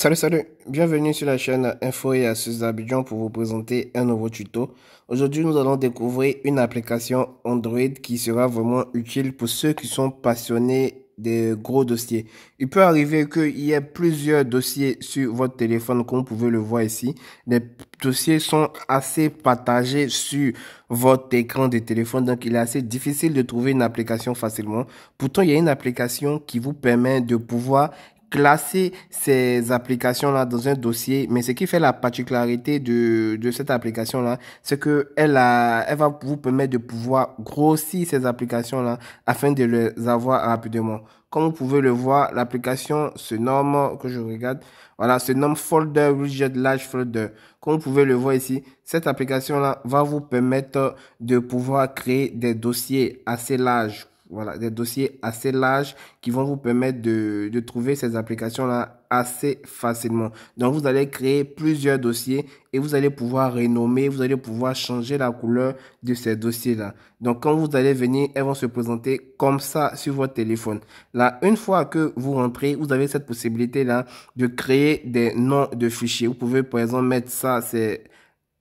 Salut salut, bienvenue sur la chaîne Info et Astuces Abidjan pour vous présenter un nouveau tuto. Aujourd'hui nous allons découvrir une application Android qui sera vraiment utile pour ceux qui sont passionnés des gros dossiers. Il peut arriver qu'il y ait plusieurs dossiers sur votre téléphone comme vous pouvez le voir ici. Les dossiers sont assez partagés sur votre écran de téléphone, donc il est assez difficile de trouver une application facilement. Pourtant, il y a une application qui vous permet de pouvoir classer ces applications-là dans un dossier. Mais ce qui fait la particularité de, de cette application-là, c'est que elle, a, elle va vous permettre de pouvoir grossir ces applications-là afin de les avoir rapidement. Comme vous pouvez le voir, l'application se nomme, que je regarde, voilà, se nomme Folder Widget Large Folder. Comme vous pouvez le voir ici, cette application-là va vous permettre de pouvoir créer des dossiers assez larges voilà, des dossiers assez larges qui vont vous permettre de, de trouver ces applications-là assez facilement. Donc, vous allez créer plusieurs dossiers et vous allez pouvoir renommer, vous allez pouvoir changer la couleur de ces dossiers-là. Donc, quand vous allez venir, elles vont se présenter comme ça sur votre téléphone. Là, une fois que vous rentrez, vous avez cette possibilité-là de créer des noms de fichiers. Vous pouvez, par exemple, mettre ça, c'est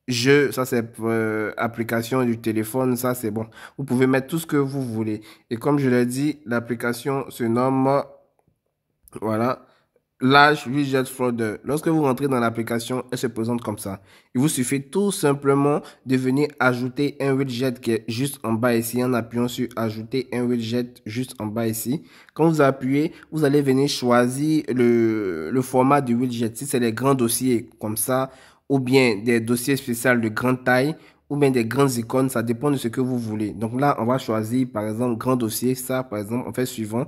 je, ça c'est euh, application du téléphone, ça c'est bon. Vous pouvez mettre tout ce que vous voulez. Et comme je l'ai dit, l'application se nomme, voilà, Large Widget Folder. Lorsque vous rentrez dans l'application, elle se présente comme ça. Il vous suffit tout simplement de venir ajouter un widget qui est juste en bas ici en appuyant sur ajouter un widget juste en bas ici. Quand vous appuyez, vous allez venir choisir le, le format du widget. Si c'est les grands dossiers comme ça, ou bien des dossiers spéciaux de grande taille, ou bien des grandes icônes, ça dépend de ce que vous voulez. Donc là, on va choisir par exemple grand dossier, ça par exemple, on fait suivant.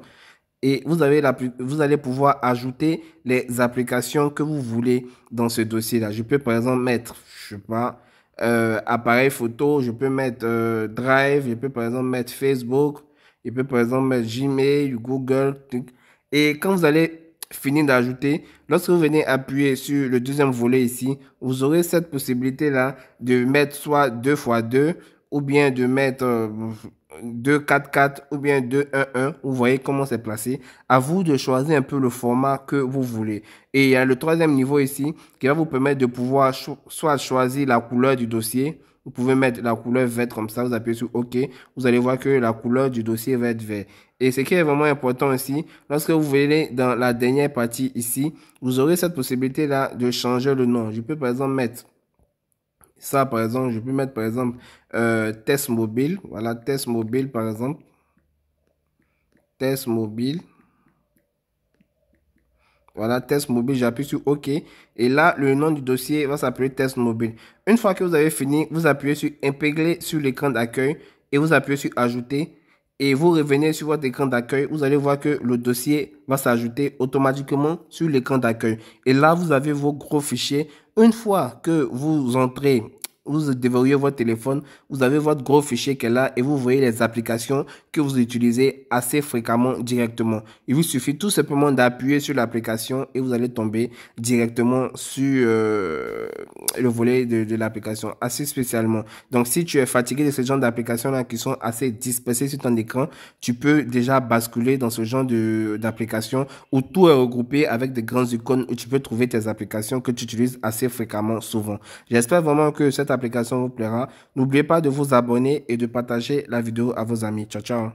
Et vous, avez la, vous allez pouvoir ajouter les applications que vous voulez dans ce dossier-là. Je peux par exemple mettre, je sais pas, euh, appareil photo, je peux mettre euh, Drive, je peux par exemple mettre Facebook, je peux par exemple mettre Gmail, Google. Et quand vous allez fini d'ajouter. Lorsque vous venez appuyer sur le deuxième volet ici, vous aurez cette possibilité-là de mettre soit 2 x 2 ou bien de mettre 2 4 4 ou bien 2 1 1. Vous voyez comment c'est placé. À vous de choisir un peu le format que vous voulez. Et il y a le troisième niveau ici qui va vous permettre de pouvoir soit choisir la couleur du dossier, vous pouvez mettre la couleur verte comme ça, vous appuyez sur OK, vous allez voir que la couleur du dossier va être vert. Et ce qui est vraiment important ici, lorsque vous venez dans la dernière partie ici, vous aurez cette possibilité là de changer le nom. Je peux par exemple mettre ça par exemple, je peux mettre par exemple euh, test mobile, voilà test mobile par exemple, test mobile voilà, test mobile, j'appuie sur OK. Et là, le nom du dossier va s'appeler test mobile. Une fois que vous avez fini, vous appuyez sur Impégler sur l'écran d'accueil et vous appuyez sur ajouter. Et vous revenez sur votre écran d'accueil, vous allez voir que le dossier va s'ajouter automatiquement sur l'écran d'accueil. Et là, vous avez vos gros fichiers. Une fois que vous entrez vous déverrouillez votre téléphone, vous avez votre gros fichier qu'elle est là et vous voyez les applications que vous utilisez assez fréquemment directement. Il vous suffit tout simplement d'appuyer sur l'application et vous allez tomber directement sur euh, le volet de, l'application assez spécialement. Donc si tu es fatigué de ce genre d'applications là qui sont assez dispersées sur ton écran, tu peux déjà basculer dans ce genre d'application où tout est regroupé avec des grandes icônes où tu peux trouver tes applications que tu utilises assez fréquemment souvent. J'espère vraiment que cette application application vous plaira. N'oubliez pas de vous abonner et de partager la vidéo à vos amis. Ciao, ciao.